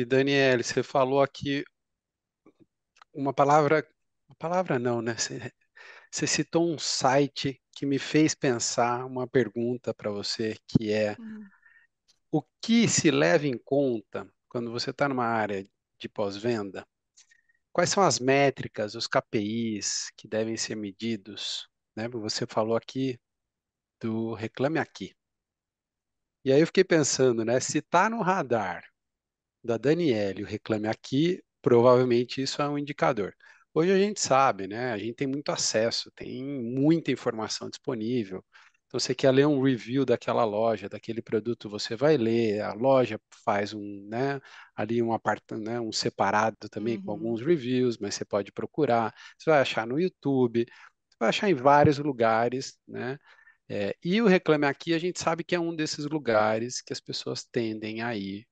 E Daniele, você falou aqui uma palavra, uma palavra não, né? Você, você citou um site que me fez pensar uma pergunta para você, que é hum. o que se leva em conta quando você está numa área de pós-venda? Quais são as métricas, os KPIs que devem ser medidos? Né? Você falou aqui do Reclame Aqui. E aí eu fiquei pensando, né? Se está no radar da Daniele, o Reclame Aqui, provavelmente isso é um indicador. Hoje a gente sabe, né? A gente tem muito acesso, tem muita informação disponível. Então, você quer ler um review daquela loja, daquele produto, você vai ler. A loja faz um, né, ali um, apart, né, um separado também uhum. com alguns reviews, mas você pode procurar. Você vai achar no YouTube, você vai achar em vários lugares, né? É, e o Reclame Aqui, a gente sabe que é um desses lugares que as pessoas tendem a ir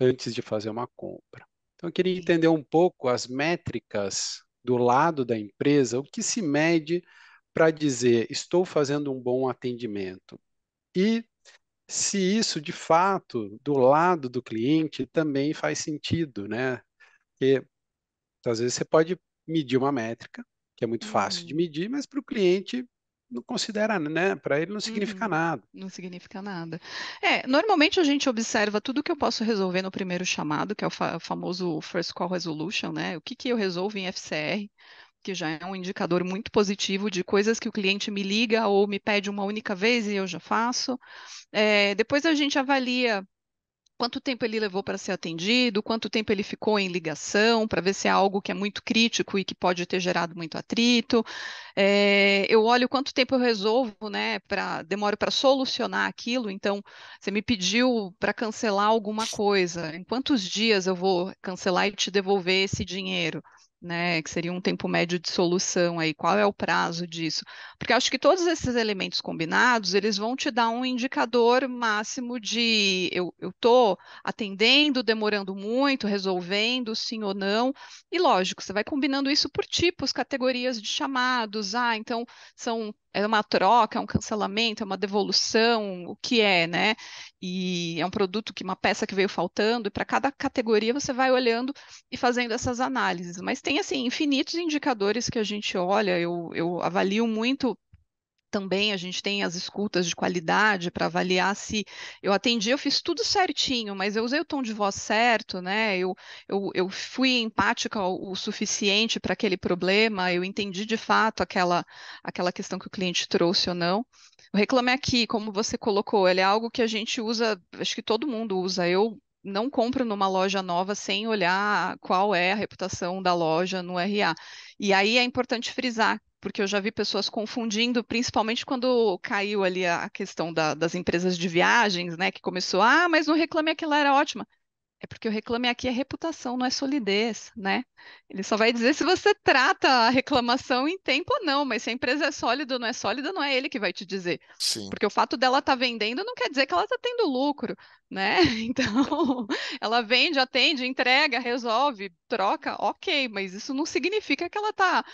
antes de fazer uma compra. Então, eu queria entender um pouco as métricas do lado da empresa, o que se mede para dizer estou fazendo um bom atendimento e se isso de fato do lado do cliente também faz sentido, né? Porque às vezes você pode medir uma métrica que é muito uhum. fácil de uhum. medir, mas para o cliente não considera, né? Para ele não significa uhum, nada. Não significa nada. É, normalmente a gente observa tudo que eu posso resolver no primeiro chamado, que é o fa famoso first call resolution, né? O que, que eu resolvo em FCR, que já é um indicador muito positivo de coisas que o cliente me liga ou me pede uma única vez e eu já faço. É, depois a gente avalia quanto tempo ele levou para ser atendido, quanto tempo ele ficou em ligação, para ver se é algo que é muito crítico e que pode ter gerado muito atrito. É, eu olho quanto tempo eu resolvo, né? Pra, demoro para solucionar aquilo. Então, você me pediu para cancelar alguma coisa. Em quantos dias eu vou cancelar e te devolver esse dinheiro? né, que seria um tempo médio de solução aí, qual é o prazo disso? Porque acho que todos esses elementos combinados, eles vão te dar um indicador máximo de eu estou atendendo, demorando muito, resolvendo, sim ou não, e lógico, você vai combinando isso por tipos, categorias de chamados, ah, então são é uma troca, é um cancelamento, é uma devolução, o que é, né? E é um produto que uma peça que veio faltando, e para cada categoria você vai olhando e fazendo essas análises. Mas tem assim infinitos indicadores que a gente olha, eu, eu avalio muito também a gente tem as escutas de qualidade para avaliar se eu atendi, eu fiz tudo certinho, mas eu usei o tom de voz certo, né? Eu, eu, eu fui empática o, suficiente para aquele problema, eu entendi de fato aquela, aquela questão que o cliente trouxe ou não. O Reclame Aqui, como você colocou, ele é algo que a gente usa, acho que todo mundo usa. Eu não compro numa loja nova sem olhar qual é a reputação da loja no RA. E aí é importante frisar porque eu já vi pessoas confundindo, principalmente quando caiu ali a questão da, das empresas de viagens, né? Que começou, ah, mas não Reclame aquela ela era ótima. É porque o reclame aqui é reputação, não é solidez, né? Ele só vai dizer se você trata a reclamação em tempo ou não, mas se a empresa é sólida ou não é sólida, não é ele que vai te dizer. Sim. Porque o fato dela estar tá vendendo não quer dizer que ela está tendo lucro, né? Então, ela vende, atende, entrega, resolve, troca, ok, mas isso não significa que ela está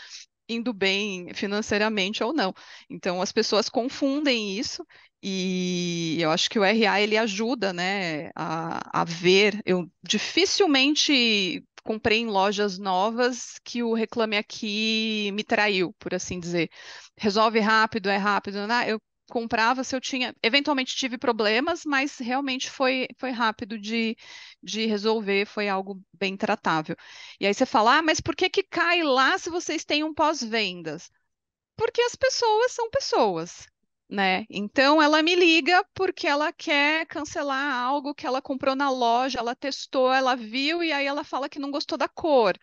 indo bem financeiramente ou não. Então as pessoas confundem isso e eu acho que o RA ele ajuda, né, a, a ver. Eu dificilmente comprei em lojas novas que o Reclame Aqui me traiu, por assim dizer. Resolve rápido, é rápido. Né? Eu comprava se eu tinha. Eventualmente tive problemas, mas realmente foi, foi rápido de, de resolver, foi algo bem tratável. E aí você fala, ah, mas por que, que cai lá se vocês têm um pós-vendas? Porque as pessoas são pessoas. Né? Então ela me liga porque ela quer cancelar algo que ela comprou na loja, ela testou, ela viu e aí ela fala que não gostou da cor.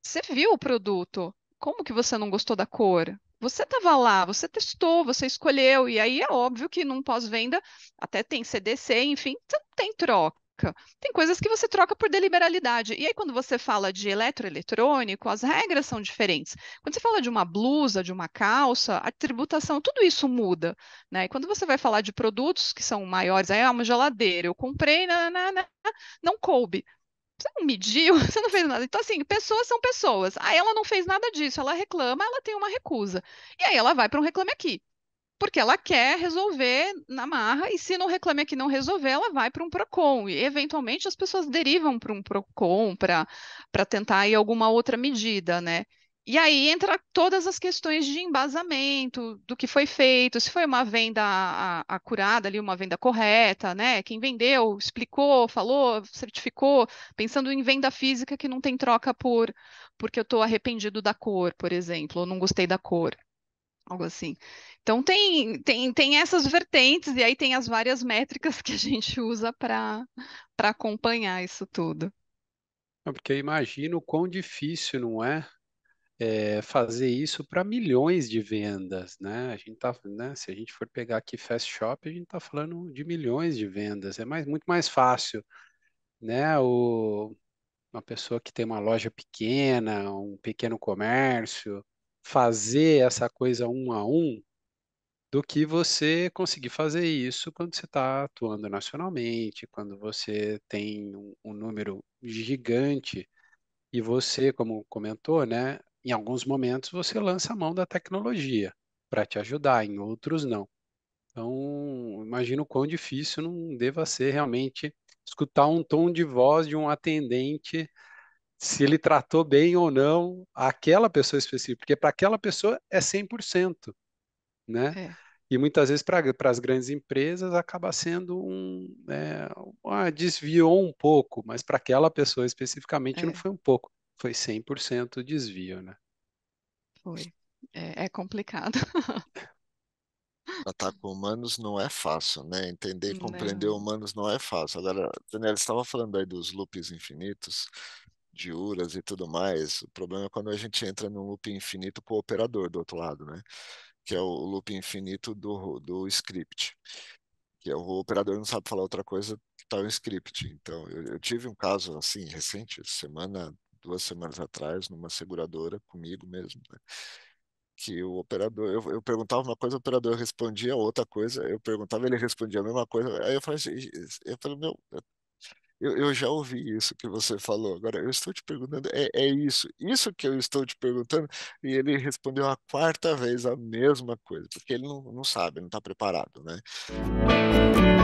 Você viu o produto? Como que você não gostou da cor? Você estava lá, você testou, você escolheu, e aí é óbvio que num pós-venda até tem CDC, enfim, tem troca. Tem coisas que você troca por deliberalidade. E aí, quando você fala de eletroeletrônico, as regras são diferentes. Quando você fala de uma blusa, de uma calça, a tributação, tudo isso muda. Né? E quando você vai falar de produtos que são maiores, aí é uma geladeira, eu comprei, não, na, não coube você não mediu, você não fez nada. Então, assim, pessoas são pessoas. Aí ela não fez nada disso, ela reclama, ela tem uma recusa. E aí ela vai para um reclame aqui. Porque ela quer resolver na marra, e se não reclame aqui não resolver, ela vai para um PROCON. E eventualmente as pessoas derivam para um PROCON para tentar aí alguma outra medida, né? E aí entra todas as questões de embasamento, do que foi feito, se foi uma venda acurada ali, uma venda correta, né? Quem vendeu, explicou, falou, certificou, pensando em venda física que não tem troca por porque eu estou arrependido da cor, por exemplo, ou não gostei da cor. Algo assim. Então tem, tem, tem essas vertentes, e aí tem as várias métricas que a gente usa para acompanhar isso tudo. Porque eu imagino quão difícil não é é, fazer isso para milhões de vendas, né? A gente tá, né? Se a gente for pegar aqui fast shop, a gente está falando de milhões de vendas. É mais, muito mais fácil, né? O, uma pessoa que tem uma loja pequena, um pequeno comércio, fazer essa coisa um a um do que você conseguir fazer isso quando você está atuando nacionalmente, quando você tem um, um, número gigante e você, como comentou, né, em alguns momentos você lança a mão da tecnologia para te ajudar, em outros não. Então, imagino quão difícil não deva ser realmente escutar um tom de voz de um atendente, se ele tratou bem ou não aquela pessoa específica, porque para aquela pessoa é 100%, né? É. E muitas vezes para as grandes empresas acaba sendo um. É, desviou um pouco, mas para aquela pessoa especificamente é. não foi um pouco, foi 100% desvio, né? Foi. É, é complicado. Tratar com humanos não é fácil, né? Entender e compreender humanos não é fácil. Agora, Daniela, você estava falando aí dos loops infinitos, de uras e tudo mais. O problema é quando a gente entra num loop infinito com o operador do outro lado, né? Que é o loop infinito do, do script. Que é o operador não sabe falar outra coisa que tá o script. Então, eu, eu tive um caso assim, recente, semana duas semanas atrás, numa seguradora, comigo mesmo, né? que o operador, eu, eu, perguntava uma coisa, o operador respondia outra coisa, eu perguntava, ele respondia a mesma coisa, aí eu falei, assim, eu falei meu, eu, eu já ouvi isso que você falou, agora eu estou te perguntando, é, é isso, isso que eu estou te perguntando, e ele respondeu a quarta vez a mesma coisa, porque ele não, não sabe, não está preparado, né?